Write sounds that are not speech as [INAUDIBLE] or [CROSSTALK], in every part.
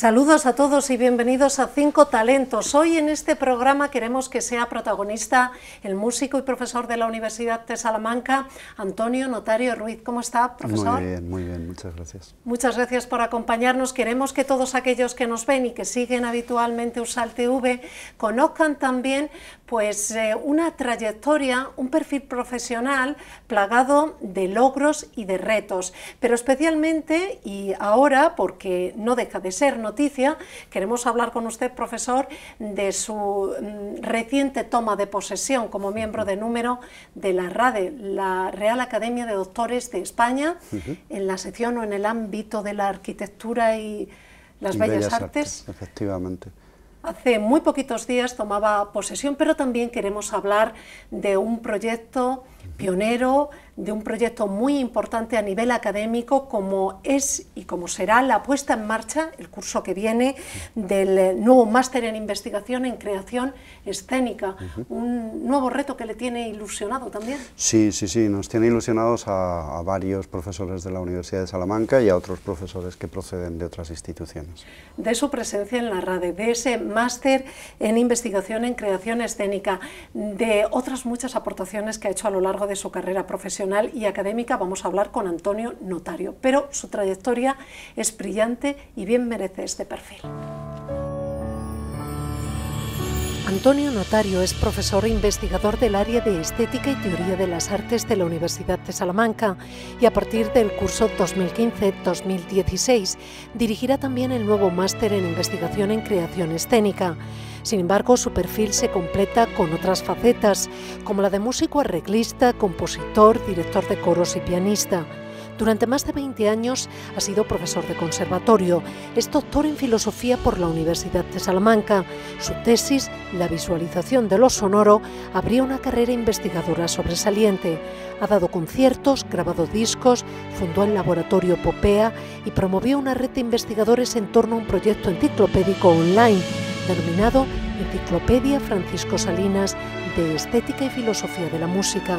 Saludos a todos y bienvenidos a Cinco Talentos. Hoy en este programa queremos que sea protagonista el músico y profesor de la Universidad de Salamanca, Antonio Notario Ruiz. ¿Cómo está, profesor? Muy bien, muy bien, muchas gracias. Muchas gracias por acompañarnos. Queremos que todos aquellos que nos ven y que siguen habitualmente Usal TV conozcan también pues, eh, una trayectoria, un perfil profesional plagado de logros y de retos, pero especialmente y ahora, porque no deja de ser, noticia, queremos hablar con usted, profesor, de su mm, reciente toma de posesión como miembro de número de la RADE, la Real Academia de Doctores de España, en la sección o en el ámbito de la arquitectura y las bellas, artes. Efectivamente. Hace muy poquitos días tomaba posesión, pero también queremos hablar de un proyecto pionero de un proyecto muy importante a nivel académico como es y como será la puesta en marcha, el curso que viene, del nuevo máster en investigación en creación escénica. Un nuevo reto que le tiene ilusionado también. Sí, sí, sí, nos tiene ilusionados a, varios profesores de la Universidad de Salamanca y a otros profesores que proceden de otras instituciones. De su presencia en la RADE, de ese máster en investigación en creación escénica, de otras muchas aportaciones que ha hecho a lo largo largo de su carrera profesional y académica vamos a hablar con Antonio Notario, pero su trayectoria es brillante y bien merece este perfil. Antonio Notario es profesor e investigador del área de Estética y Teoría de las Artes de la Universidad de Salamanca y a partir del curso 2015-2016 dirigirá también el nuevo máster en investigación en creación escénica. Sin embargo, su perfil se completa con otras facetas, como la de músico arreglista, compositor, director de coros y pianista. Durante más de 20 años ha sido profesor de conservatorio. Es doctor en filosofía por la Universidad de Salamanca. Su tesis, La visualización de lo sonoro, abrió una carrera investigadora sobresaliente. Ha dado conciertos, grabado discos, fundó el laboratorio Popea y promovió una red de investigadores en torno a un proyecto enciclopédico online terminado Enciclopedia Francisco Salinas de Estética y Filosofía de la Música.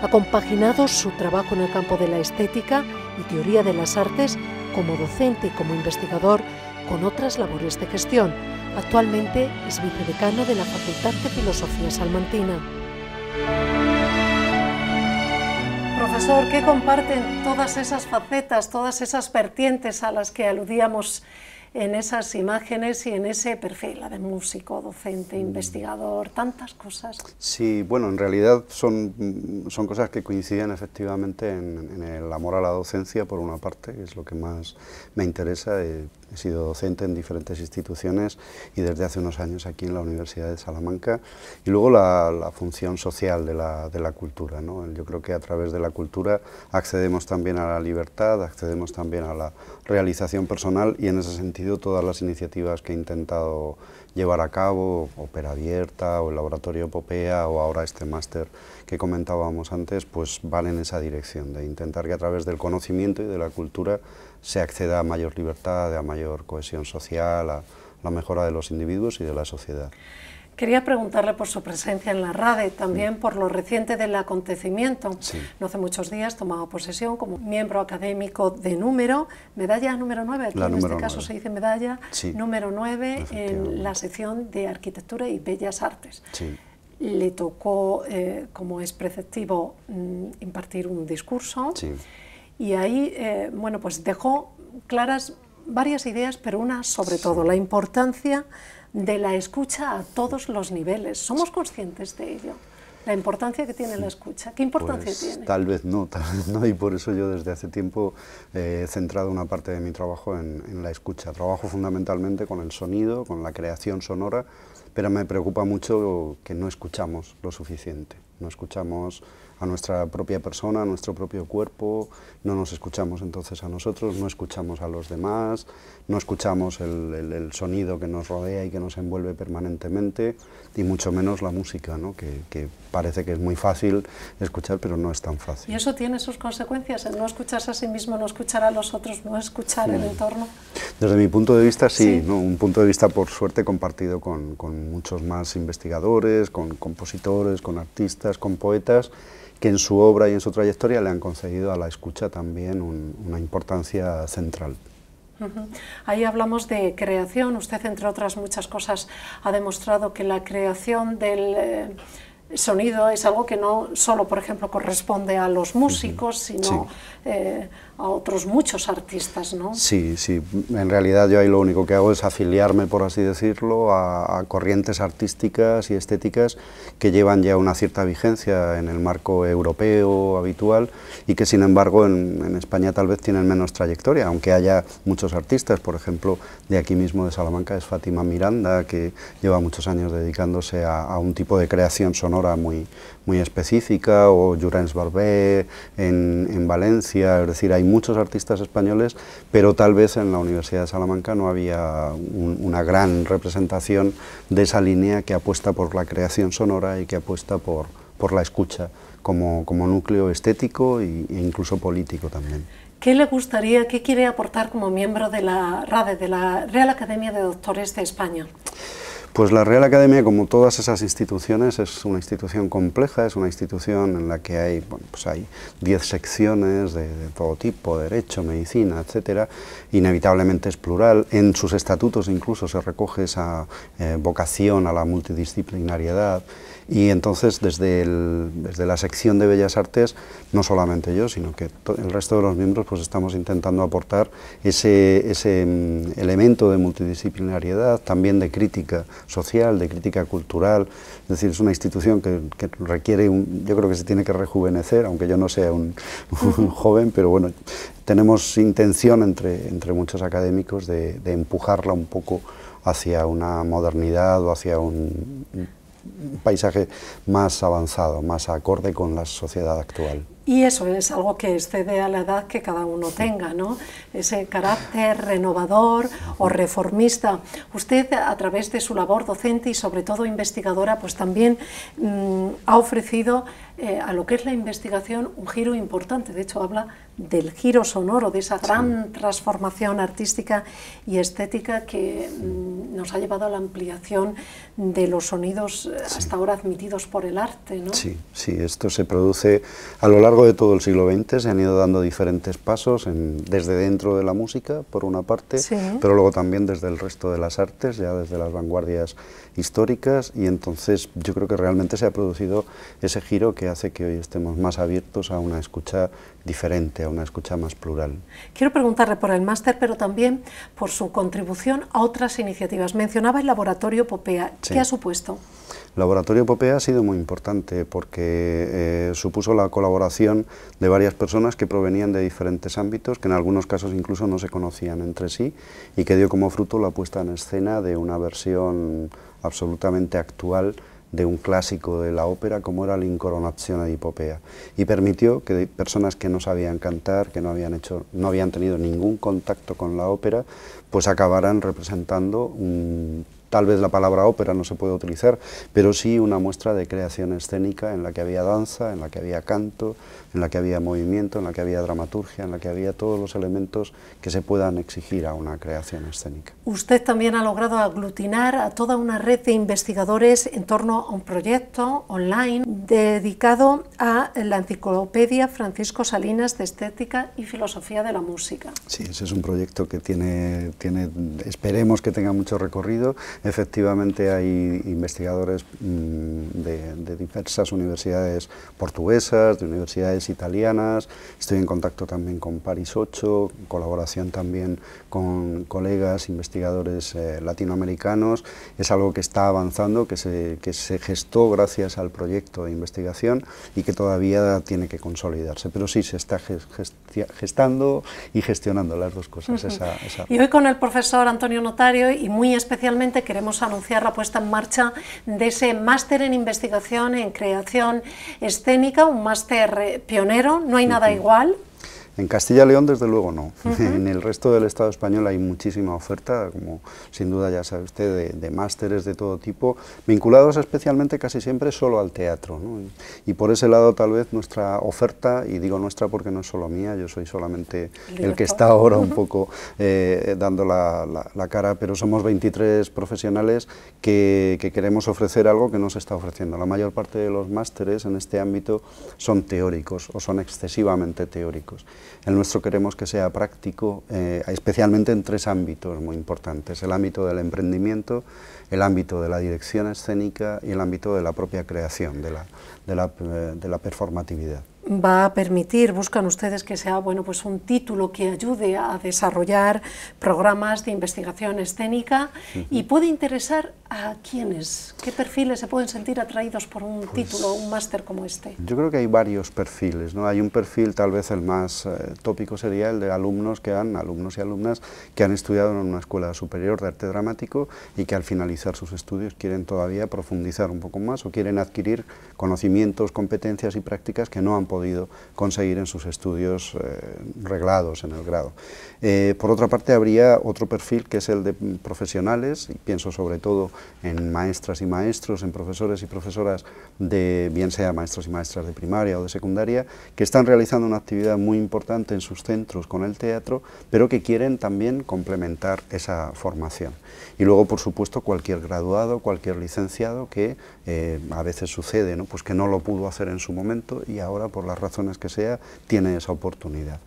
Ha compaginado su trabajo en el campo de la estética y teoría de las artes como docente y como investigador con otras labores de gestión. Actualmente es vicedecano de la Facultad de Filosofía Salmantina. Profesor, ¿qué comparten todas esas facetas, todas esas vertientes a las que aludíamos en esas imágenes y en ese perfil, ...la de músico, docente, mm. investigador, tantas cosas. Sí, bueno, en realidad son, son cosas que coinciden efectivamente en, el amor a la docencia, por una parte, que es lo que más me interesa. He sido docente en diferentes instituciones y desde hace unos años aquí en la Universidad de Salamanca. Y luego la, función social de la, de la cultura. ¿no? Yo creo que a través de la cultura accedemos también a la libertad, accedemos también a la realización personal y en ese sentido todas las iniciativas que he intentado llevar a cabo, ópera abierta o el laboratorio Popea o ahora este máster que comentábamos antes, pues van en esa dirección, de intentar que a través del conocimiento y de la cultura se acceda a mayor libertad, a mayor cohesión social, a la mejora de los individuos y de la sociedad. Quería preguntarle por su presencia en la RADE, también por lo reciente del acontecimiento. No hace muchos días tomaba posesión como miembro académico de número, medalla número 9, en este caso se dice medalla número 9 en la sección de Arquitectura y Bellas Artes. Le tocó, eh, como es preceptivo, mm, impartir un discurso y ahí, eh, bueno, pues dejó claras varias ideas, pero una sobre todo, la importancia de la escucha a todos los niveles. ¿Somos conscientes de ello? La importancia que tiene la escucha. ¿Qué importancia pues, tiene? Tal vez no, [LAUGHS] tal vez no, y por eso yo desde hace tiempo eh, he centrado una parte de mi trabajo en, en la escucha. Trabajo fundamentalmente con el sonido, con la creación sonora, pero me preocupa mucho que no escuchamos lo suficiente. No escuchamos a nuestra propia persona, a nuestro propio cuerpo, no nos escuchamos entonces a nosotros, no escuchamos a los demás, no escuchamos el, sonido que nos rodea y que nos envuelve permanentemente, y mucho menos la música, ¿no? que, parece que es muy fácil escuchar, pero no es tan fácil. ¿Y eso tiene sus consecuencias? El no escucharse a sí mismo, no escuchar a los otros, no escuchar el entorno. Desde mi punto de vista, sí, un punto de vista, por suerte, compartido con, con muchos más investigadores, con compositores, con artistas, con poetas, que en su obra y en su trayectoria le han concedido a la escucha también una importancia central. Ahí hablamos de creación. Usted, entre otras muchas cosas, ha demostrado que la creación del... Eh, sonido es algo que no solo, por ejemplo, corresponde a los músicos, sino eh, a otros muchos artistas, ¿no? Sí, sí. En realidad yo ahí lo único que hago es afiliarme, por así decirlo, a, corrientes artísticas y estéticas que llevan ya una cierta vigencia en el marco europeo habitual y que, sin embargo, en, España tal vez tienen menos trayectoria, aunque haya muchos artistas, por ejemplo, de aquí mismo de Salamanca es Fátima Miranda, que lleva muchos años dedicándose a un tipo de creación sonora muy, muy específica, o Jurens Barbé en, Valencia, es decir, hay muchos artistas españoles, pero tal vez en la Universidad de Salamanca no había una gran representación de esa línea que apuesta por la creación sonora y que apuesta por, por la escucha como, como núcleo estético e incluso político también. ¿Qué le gustaría, qué quiere aportar como miembro de la RADE, de la Real Academia de Doctores de España? Pues la Real Academia, como todas esas instituciones, es una institución compleja, es una institución en la que hay, pues diez secciones de, todo tipo, derecho, medicina, etc., Inevitablemente es plural. En sus estatutos incluso se recoge esa eh, vocación a la multidisciplinariedad. Y entonces desde, desde la sección de Bellas Artes, no solamente yo, sino que el resto de los miembros pues estamos intentando aportar ese, mm, elemento de multidisciplinariedad, también de crítica social, de crítica cultural, es decir, es una institución que, requiere, un, yo creo que se tiene que rejuvenecer, aunque yo no sea un, [LAUGHS] joven, pero bueno, tenemos intención entre, muchos académicos de, empujarla un poco hacia una modernidad o hacia un paisaje más avanzado, más acorde con la sociedad actual. Y eso es algo que excede a la edad que cada uno tenga, ¿no? Ese carácter renovador o reformista. Usted, a través de su labor docente y sobre todo investigadora, pues también mm, ha ofrecido eh, a lo que es la investigación un giro importante. De hecho, habla del giro sonoro, de esa gran transformación artística y estética que mm, nos ha llevado a la ampliación de los sonidos eh, hasta ahora admitidos por el arte. Sí, sí, esto se produce a lo largo de todo el siglo XX, se han ido dando diferentes pasos desde dentro de la música, por una parte, pero luego también desde el resto de las artes, ya desde las vanguardias históricas, y entonces yo creo que realmente se ha producido ese giro que hace que hoy estemos más abiertos a una escucha diferente, a una escucha más plural. Quiero preguntarle por el máster, pero también por su contribución a otras iniciativas. Mencionaba el laboratorio Popea. ¿Qué ha supuesto? El laboratorio Popea ha sido muy importante porque eh, supuso la colaboración de varias personas que provenían de diferentes ámbitos, que en algunos casos incluso no se conocían entre sí, y que dio como fruto la puesta en escena de una versión absolutamente actual de un clásico de la ópera como era la incoronación hipopea... y permitió que personas que no sabían cantar, que no habían, hecho, no habían tenido ningún contacto con la ópera, pues acabaran representando un Tal vez la palabra ópera no se puede utilizar, pero sí una muestra de creación escénica en la que había danza, en la que había canto, en la que había movimiento, en la que había dramaturgia, en la que había todos los elementos que se puedan exigir a una creación escénica. Usted también ha logrado aglutinar a toda una red de investigadores en torno a un proyecto online dedicado a la enciclopedia Francisco Salinas de Estética y Filosofía de la Música. Sí, ese es un proyecto que tiene, tiene esperemos que tenga mucho recorrido Efectivamente hay investigadores mm, de, diversas universidades portuguesas, de universidades italianas, estoy en contacto también con Paris 8, colaboración también con colegas investigadores eh, latinoamericanos, es algo que está avanzando, que se, gestó gracias al proyecto de investigación y que todavía tiene que consolidarse, pero sí se está gestando y gestionando las dos cosas. Y hoy con el profesor Antonio Notario y muy especialmente queremos anunciar la puesta en marcha de ese máster en investigación en creación escénica, un máster eh, pionero, no hay nada igual en Castilla y León, desde luego, no. En el resto del Estado español hay muchísima oferta, como sin duda ya sabe usted, de, másteres de todo tipo, vinculados especialmente casi siempre solo al teatro. Y, por ese lado, tal vez, nuestra oferta, y digo nuestra porque no es solo mía, yo soy solamente el, que está ahora un poco eh, dando la, cara, pero somos 23 profesionales que queremos ofrecer algo que no se está ofreciendo. La mayor parte de los másteres en este ámbito son teóricos o son excesivamente teóricos. El nuestro queremos que sea práctico, eh, especialmente en tres ámbitos muy importantes, el ámbito del emprendimiento, el ámbito de la dirección escénica y el ámbito de la propia creación, de la eh, performatividad va a permitir, buscan ustedes que sea bueno, pues un título que ayude a desarrollar programas de investigación escénica y puede interesar a quiénes, qué perfiles se pueden sentir atraídos por un pues título, un máster como este. Yo creo que hay varios perfiles, ¿no? Hay un perfil tal vez el más eh, tópico sería el de alumnos que han, alumnos y alumnas que han estudiado en una escuela superior de arte dramático y que al finalizar sus estudios quieren todavía profundizar un poco más o quieren adquirir conocimientos, competencias y prácticas que no han podido conseguir en sus estudios eh, reglados en el grado. Eh, por otra parte, habría otro perfil que es el de profesionales, y pienso sobre todo en maestras y maestros, en profesores y profesoras de, bien sea maestros y maestras de primaria o de secundaria, que están realizando una actividad muy importante en sus centros con el teatro, pero que quieren también complementar esa formación. Y luego, por supuesto, cualquier graduado, cualquier licenciado que eh, a veces sucede, pues que no lo pudo hacer en su momento y ahora por las razones que sea, tiene esa oportunidad.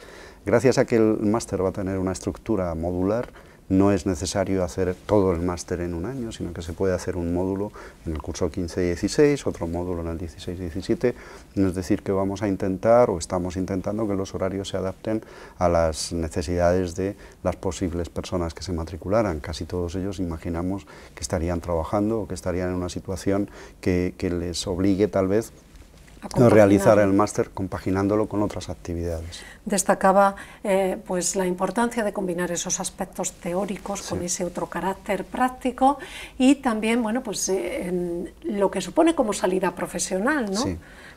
Gracias a que el máster va a tener una estructura modular, no es necesario hacer todo el máster en un año, sino que se puede hacer un módulo en el curso 15-16, otro módulo en el 16-17, es decir, que vamos a intentar o estamos intentando que los horarios se adapten a las necesidades de las posibles personas que se matricularan. Casi todos ellos imaginamos que estarían trabajando o que estarían en una situación que, que les obligue tal vez realizar el máster compaginándolo con otras actividades. Destacaba eh, pues la importancia de combinar esos aspectos teóricos con ese otro carácter práctico y también bueno pues eh, en lo que supone como salida profesional, ¿no?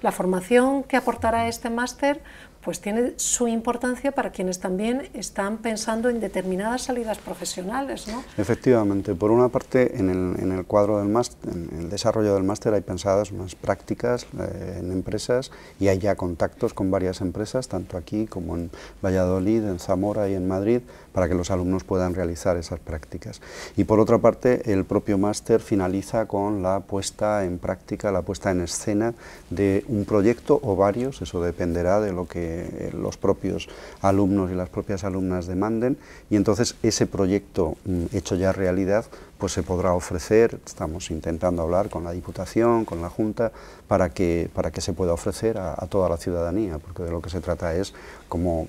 La formación que aportará este máster pues tiene su importancia para quienes también están pensando en determinadas salidas profesionales. ¿no? Efectivamente, por una parte en el, cuadro del máster, el desarrollo del máster hay pensadas más prácticas eh, en empresas y hay ya contactos con varias empresas, tanto aquí como en Valladolid, en Zamora y en Madrid, para que los alumnos puedan realizar esas prácticas. Y por otra parte, el propio máster finaliza con la puesta en práctica, la puesta en escena de un proyecto o varios, eso dependerá de lo que eh, los propios alumnos y las propias alumnas demanden y entonces ese proyecto mm, hecho ya realidad pues se podrá ofrecer, estamos intentando hablar con la Diputación, con la Junta, para que, para que se pueda ofrecer a, toda la ciudadanía, porque de lo que se trata es, como,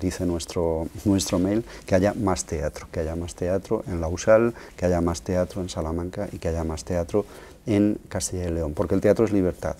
dice nuestro, nuestro mail, que haya más teatro, que haya más teatro en Lausal, que haya más teatro en Salamanca y que haya más teatro en Castilla y León, porque el teatro es libertad,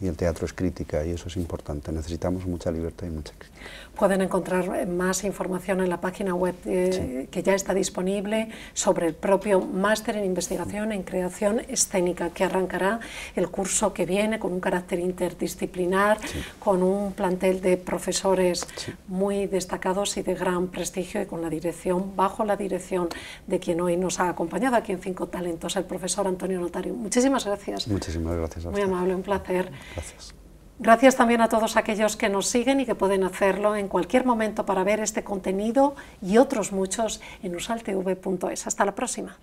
y el teatro es crítica y eso es importante. Necesitamos mucha libertad y mucha crítica. Pueden encontrar eh, más información en la página web eh, que ya está disponible sobre el propio máster en investigación en creación escénica que arrancará el curso que viene con un carácter interdisciplinar, con un plantel de profesores muy destacados y de gran prestigio y con la dirección, bajo la dirección de quien hoy nos ha acompañado aquí en Cinco Talentos, el profesor Antonio Notario. Muchísimas gracias. Muchísimas gracias. Muy amable, un placer. Gracias. Gracias también a todos aquellos que nos siguen y que pueden hacerlo en cualquier momento para ver este contenido y otros muchos en usaltv.es. Hasta la próxima.